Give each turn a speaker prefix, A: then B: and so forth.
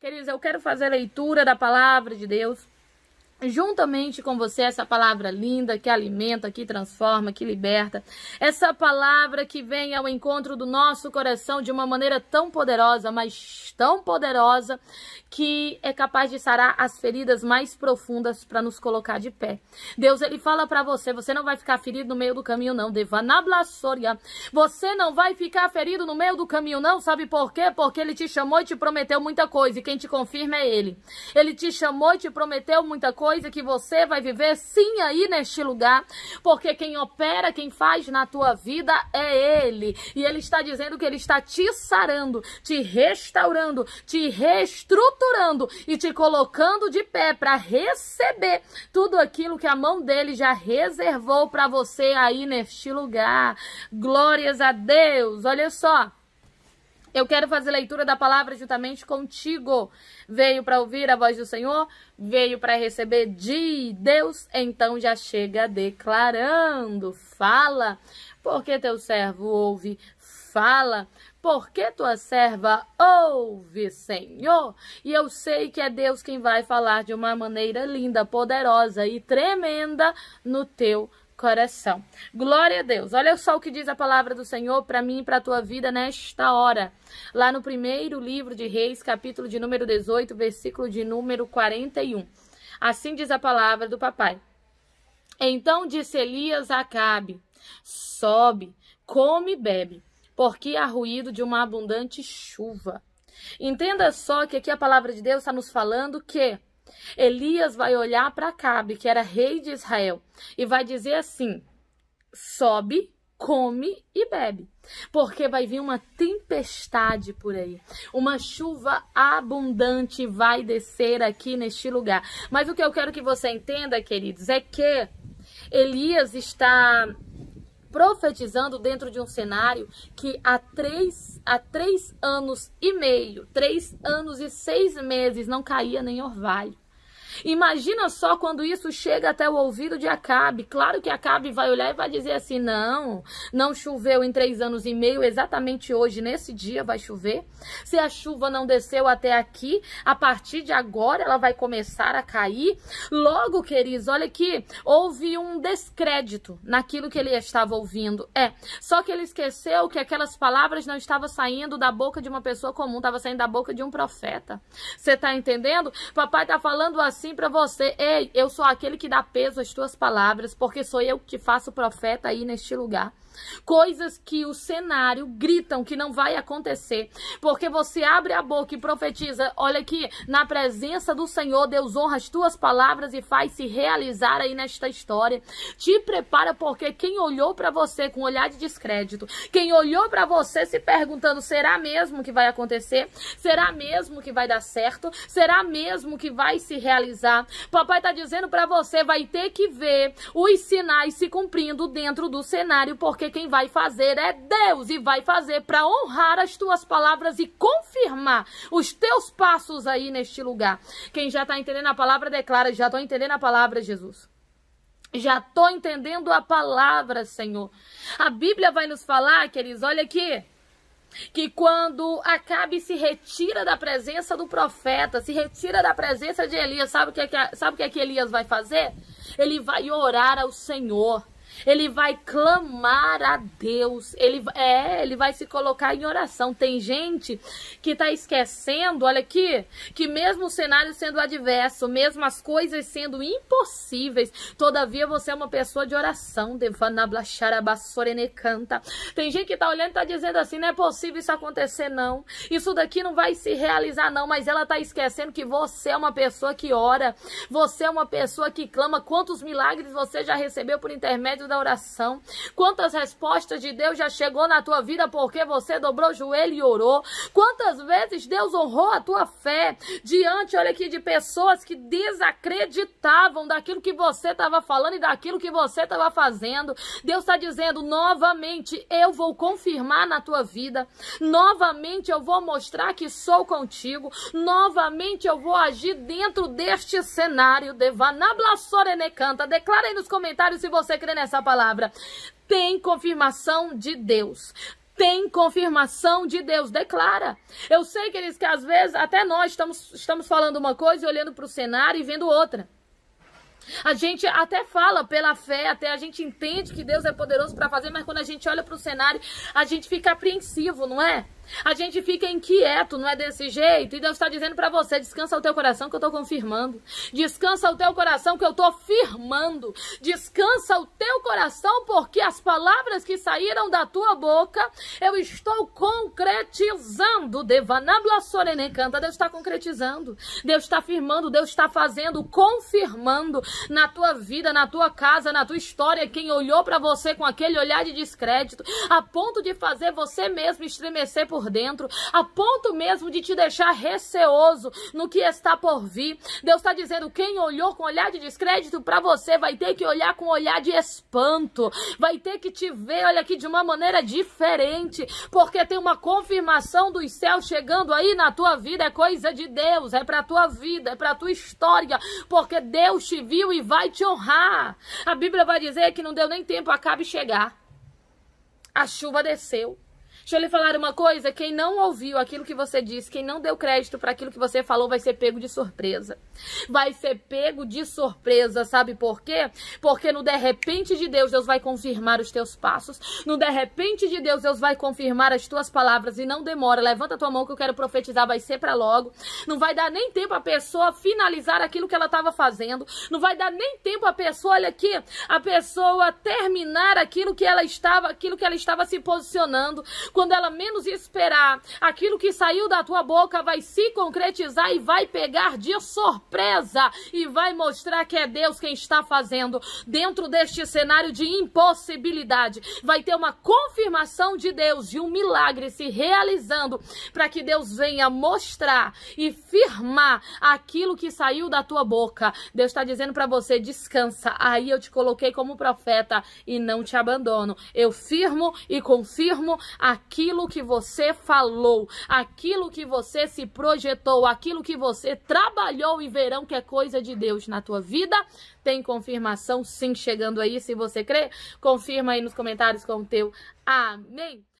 A: Queridos, eu quero fazer a leitura da palavra de Deus juntamente com você essa palavra linda que alimenta, que transforma, que liberta. Essa palavra que vem ao encontro do nosso coração de uma maneira tão poderosa, mas tão poderosa, que é capaz de sarar as feridas mais profundas para nos colocar de pé. Deus, ele fala para você, você não vai ficar ferido no meio do caminho não, Devanablassoria. Você não vai ficar ferido no meio do caminho não, sabe por quê? Porque ele te chamou e te prometeu muita coisa, e quem te confirma é ele. Ele te chamou e te prometeu muita coisa, coisa que você vai viver sim aí neste lugar, porque quem opera, quem faz na tua vida é Ele. E Ele está dizendo que Ele está te sarando, te restaurando, te reestruturando e te colocando de pé para receber tudo aquilo que a mão dele já reservou para você aí neste lugar. Glórias a Deus! Olha só. Eu quero fazer leitura da palavra juntamente contigo. Veio para ouvir a voz do Senhor, veio para receber de Deus, então já chega declarando. Fala, porque teu servo ouve. Fala, porque tua serva ouve, Senhor. E eu sei que é Deus quem vai falar de uma maneira linda, poderosa e tremenda no teu coração coração. Glória a Deus. Olha só o que diz a palavra do Senhor para mim e para a tua vida nesta hora. Lá no primeiro livro de Reis, capítulo de número 18, versículo de número 41. Assim diz a palavra do papai. Então disse Elias a Acabe: Sobe, come e bebe, porque há ruído de uma abundante chuva. Entenda só que aqui a palavra de Deus está nos falando que Elias vai olhar para Cabe, que era rei de Israel, e vai dizer assim: sobe, come e bebe, porque vai vir uma tempestade por aí. Uma chuva abundante vai descer aqui neste lugar. Mas o que eu quero que você entenda, queridos, é que Elias está profetizando dentro de um cenário que há três, há três anos e meio, três anos e seis meses não caía nem orvalho. Imagina só quando isso chega até o ouvido de Acabe. Claro que Acabe vai olhar e vai dizer assim: não, não choveu em três anos e meio, exatamente hoje, nesse dia vai chover. Se a chuva não desceu até aqui, a partir de agora ela vai começar a cair. Logo, queridos, olha que houve um descrédito naquilo que ele estava ouvindo. É, só que ele esqueceu que aquelas palavras não estavam saindo da boca de uma pessoa comum, estava saindo da boca de um profeta. Você está entendendo? Papai está falando assim assim para você: Ei, eu sou aquele que dá peso às tuas palavras, porque sou eu que te faço profeta aí neste lugar coisas que o cenário gritam que não vai acontecer, porque você abre a boca e profetiza, olha aqui, na presença do Senhor, Deus honra as tuas palavras e faz se realizar aí nesta história. Te prepara porque quem olhou para você com olhar de descrédito, quem olhou para você se perguntando, será mesmo que vai acontecer? Será mesmo que vai dar certo? Será mesmo que vai se realizar? Papai tá dizendo para você, vai ter que ver os sinais se cumprindo dentro do cenário, porque quem vai fazer é Deus e vai fazer para honrar as tuas palavras e confirmar os teus passos aí neste lugar. Quem já está entendendo a palavra, declara: já estou entendendo a palavra, Jesus. Já estou entendendo a palavra, Senhor. A Bíblia vai nos falar, queridos, olha aqui que quando Acabe se retira da presença do profeta, se retira da presença de Elias, sabe o que, é que, sabe o que, é que Elias vai fazer? Ele vai orar ao Senhor ele vai clamar a Deus, ele, é, ele vai se colocar em oração. Tem gente que está esquecendo, olha aqui, que mesmo o cenário sendo adverso, mesmo as coisas sendo impossíveis, todavia você é uma pessoa de oração. canta. Tem gente que está olhando e está dizendo assim: não é possível isso acontecer, não. Isso daqui não vai se realizar, não. Mas ela está esquecendo que você é uma pessoa que ora, você é uma pessoa que clama. Quantos milagres você já recebeu por intermédio da oração. Quantas respostas de Deus já chegou na tua vida porque você dobrou o joelho e orou? Quantas vezes Deus honrou a tua fé diante, olha aqui, de pessoas que desacreditavam daquilo que você estava falando e daquilo que você estava fazendo? Deus está dizendo novamente: eu vou confirmar na tua vida, novamente eu vou mostrar que sou contigo, novamente eu vou agir dentro deste cenário. Devanabla Sorene canta. Declara aí nos comentários se você crê nessa essa palavra. Tem confirmação de Deus tem confirmação de Deus. Declara. Eu sei, eles que às vezes até nós estamos, estamos falando uma coisa e olhando para o cenário e vendo outra. A gente até fala pela fé, até a gente entende que Deus é poderoso para fazer, mas quando a gente olha para o cenário, a gente fica apreensivo, não é? A gente fica inquieto, não é desse jeito? E Deus está dizendo para você: descansa o teu coração que eu estou confirmando. Descansa o teu coração que eu estou firmando. Descansa o teu coração, porque as palavras que saíram da tua boca eu estou concretizando. Devanabla Sorene canta. Deus está concretizando. Deus está firmando. Deus está fazendo, confirmando na tua vida, na tua casa, na tua história. Quem olhou para você com aquele olhar de descrédito, a ponto de fazer você mesmo estremecer por por dentro, a ponto mesmo de te deixar receoso no que está por vir. Deus está dizendo: quem olhou com olhar de descrédito para você vai ter que olhar com olhar de espanto, vai ter que te ver, olha aqui, de uma maneira diferente, porque tem uma confirmação dos céus chegando aí na tua vida. É coisa de Deus, é para tua vida, é para tua história, porque Deus te viu e vai te honrar. A Bíblia vai dizer que não deu nem tempo, acabe chegar. A chuva desceu. Deixa eu lhe falar uma coisa, quem não ouviu aquilo que você disse, quem não deu crédito para aquilo que você falou, vai ser pego de surpresa. Vai ser pego de surpresa, sabe por quê? Porque no de repente de Deus, Deus vai confirmar os teus passos. No de repente de Deus, Deus vai confirmar as tuas palavras e não demora. Levanta tua mão que eu quero profetizar, vai ser para logo. Não vai dar nem tempo a pessoa finalizar aquilo que ela estava fazendo. Não vai dar nem tempo a pessoa, olha aqui, a pessoa terminar aquilo que ela estava, aquilo que ela estava se posicionando quando ela menos esperar, aquilo que saiu da tua boca vai se concretizar e vai pegar de surpresa e vai mostrar que é Deus quem está fazendo dentro deste cenário de impossibilidade. Vai ter uma confirmação de Deus, de um milagre se realizando, para que Deus venha mostrar e firmar aquilo que saiu da tua boca. Deus está dizendo para você: descansa. Aí eu te coloquei como profeta e não te abandono. Eu firmo e confirmo aquilo aquilo que você falou, aquilo que você se projetou, aquilo que você trabalhou e verão que é coisa de Deus na tua vida. Tem confirmação sim chegando aí, se você crê, confirma aí nos comentários com o teu amém.